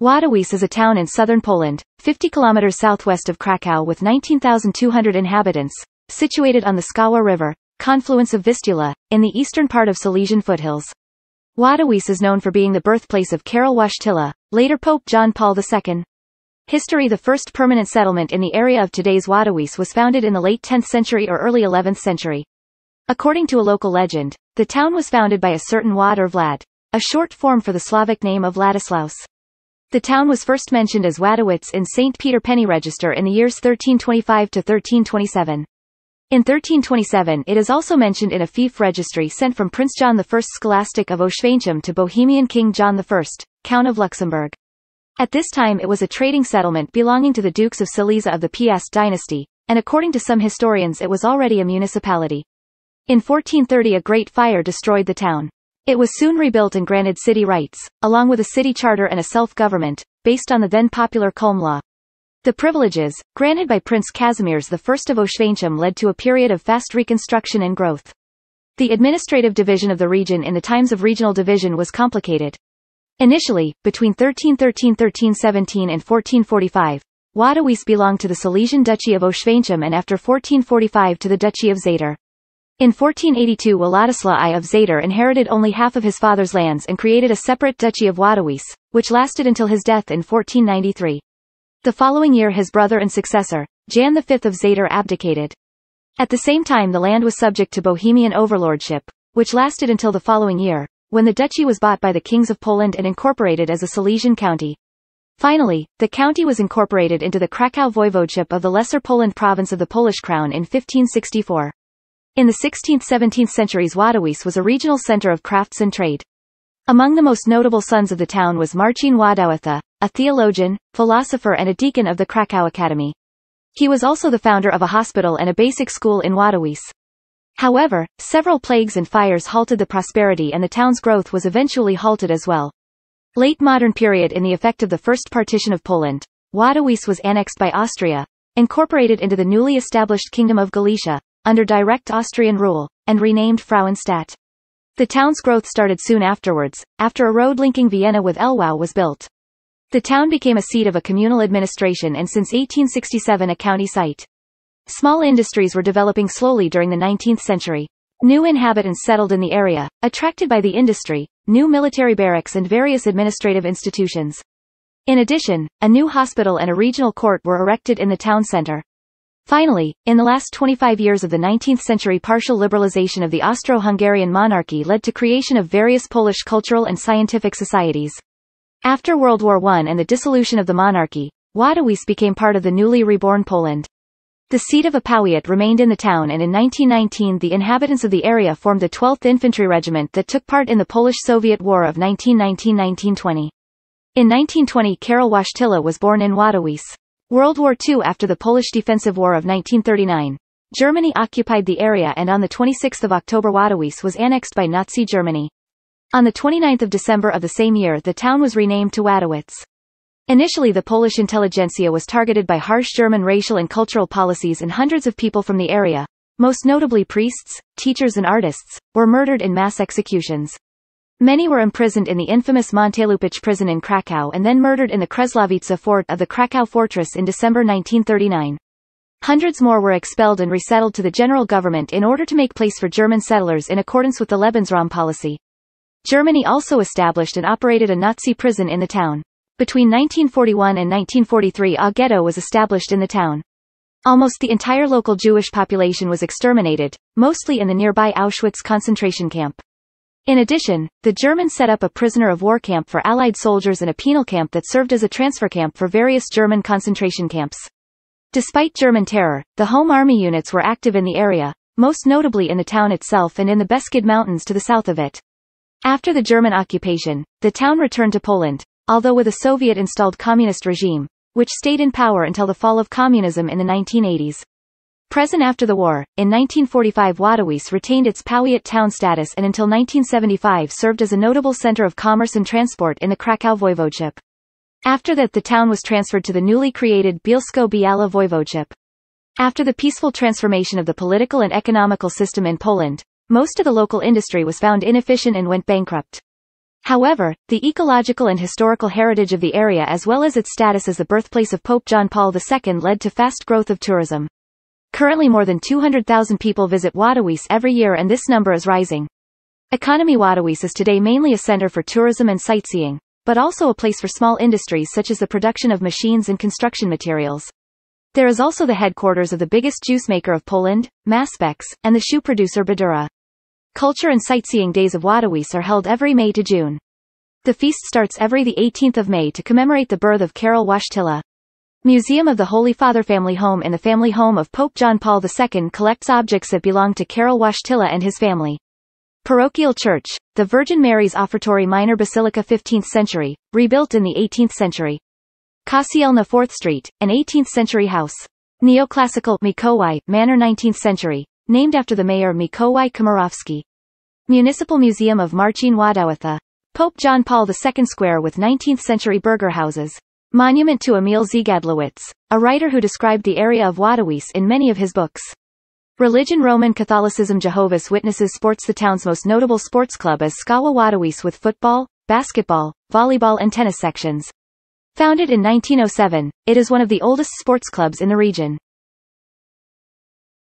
Wadowice is a town in southern Poland, 50 kilometers southwest of Krakow with 19,200 inhabitants, situated on the Skawa River, confluence of Vistula, in the eastern part of Silesian foothills. Wadowice is known for being the birthplace of Karol Wojtyla, later Pope John Paul II. History The first permanent settlement in the area of today's Wadowice was founded in the late 10th century or early 11th century. According to a local legend, the town was founded by a certain Wad or Vlad, a short form for the Slavic name of Ladislaus. The town was first mentioned as Wadowitz in St. Peter Penny Register in the years 1325 to 1327. In 1327 it is also mentioned in a fief registry sent from Prince John I Scholastic of Oschwenchum to Bohemian King John I, Count of Luxembourg. At this time it was a trading settlement belonging to the Dukes of Silesia of the Piast dynasty, and according to some historians it was already a municipality. In 1430 a great fire destroyed the town. It was soon rebuilt and granted city rights, along with a city charter and a self-government, based on the then-popular Com Law. The privileges, granted by Prince Casimirs I of Oświęcim led to a period of fast reconstruction and growth. The administrative division of the region in the times of regional division was complicated. Initially, between 1313-1317 and 1445, Wadawis belonged to the Silesian Duchy of Oświęcim and after 1445 to the Duchy of Zator. In 1482 Władysław I of Zadar inherited only half of his father's lands and created a separate duchy of Wadowice, which lasted until his death in 1493. The following year his brother and successor, Jan V of Zadar abdicated. At the same time the land was subject to Bohemian overlordship, which lasted until the following year, when the duchy was bought by the kings of Poland and incorporated as a Silesian county. Finally, the county was incorporated into the Krakow voivodeship of the Lesser Poland province of the Polish crown in 1564. In the 16th-17th centuries Wadawis was a regional center of crafts and trade. Among the most notable sons of the town was Marcin Wadawitha, a theologian, philosopher and a deacon of the Krakow Academy. He was also the founder of a hospital and a basic school in Wadawis. However, several plagues and fires halted the prosperity and the town's growth was eventually halted as well. Late modern period in the effect of the first partition of Poland, Wadawis was annexed by Austria, incorporated into the newly established Kingdom of Galicia, under direct Austrian rule, and renamed Frauenstadt. The town's growth started soon afterwards, after a road linking Vienna with Elwau was built. The town became a seat of a communal administration and since 1867 a county site. Small industries were developing slowly during the 19th century. New inhabitants settled in the area, attracted by the industry, new military barracks and various administrative institutions. In addition, a new hospital and a regional court were erected in the town center. Finally, in the last 25 years of the 19th century partial liberalization of the Austro-Hungarian monarchy led to creation of various Polish cultural and scientific societies. After World War I and the dissolution of the monarchy, Wadowice became part of the newly reborn Poland. The seat of a powiat remained in the town and in 1919 the inhabitants of the area formed the 12th Infantry Regiment that took part in the Polish-Soviet War of 1919-1920. In 1920 Karol Wojtyla was born in Wadowice. World War II After the Polish Defensive War of 1939, Germany occupied the area and on 26 October Wadowice was annexed by Nazi Germany. On 29 December of the same year the town was renamed to Wadowitz. Initially the Polish intelligentsia was targeted by harsh German racial and cultural policies and hundreds of people from the area, most notably priests, teachers and artists, were murdered in mass executions. Many were imprisoned in the infamous Montelupich prison in Krakow and then murdered in the Kreslavica fort of the Krakow fortress in December 1939. Hundreds more were expelled and resettled to the general government in order to make place for German settlers in accordance with the Lebensraum policy. Germany also established and operated a Nazi prison in the town. Between 1941 and 1943 a ghetto was established in the town. Almost the entire local Jewish population was exterminated, mostly in the nearby Auschwitz concentration camp. In addition, the Germans set up a prisoner of war camp for Allied soldiers and a penal camp that served as a transfer camp for various German concentration camps. Despite German terror, the Home Army units were active in the area, most notably in the town itself and in the Beskid Mountains to the south of it. After the German occupation, the town returned to Poland, although with a Soviet-installed communist regime, which stayed in power until the fall of communism in the 1980s. Present after the war, in 1945 Wadawis retained its powiat town status and until 1975 served as a notable center of commerce and transport in the Krakow voivodeship. After that the town was transferred to the newly created bielsko biala voivodeship. After the peaceful transformation of the political and economical system in Poland, most of the local industry was found inefficient and went bankrupt. However, the ecological and historical heritage of the area as well as its status as the birthplace of Pope John Paul II led to fast growth of tourism. Currently more than 200,000 people visit Wadawis every year and this number is rising. Economy Wadawis is today mainly a center for tourism and sightseeing, but also a place for small industries such as the production of machines and construction materials. There is also the headquarters of the biggest juice maker of Poland, Maspex, and the shoe producer Badura. Culture and sightseeing days of Wadawis are held every May to June. The feast starts every the 18th of May to commemorate the birth of Karol Wojtyla, Museum of the Holy Father Family Home in the family home of Pope John Paul II collects objects that belong to Carol Washtilla and his family. Parochial Church, the Virgin Mary's Offertory Minor Basilica 15th century, rebuilt in the 18th century. Koscielna 4th Street, an 18th century house. Neoclassical Mikowai Manor 19th century, named after the mayor Mikowaj Komarovsky. Municipal Museum of Marcin Wadawatha. Pope John Paul II Square with 19th century burger houses, Monument to Emil Zigadlowitz, a writer who described the area of Wadawis in many of his books. Religion Roman Catholicism Jehovah's Witnesses sports The town's most notable sports club is Skawa Wadawis with football, basketball, volleyball and tennis sections. Founded in 1907, it is one of the oldest sports clubs in the region.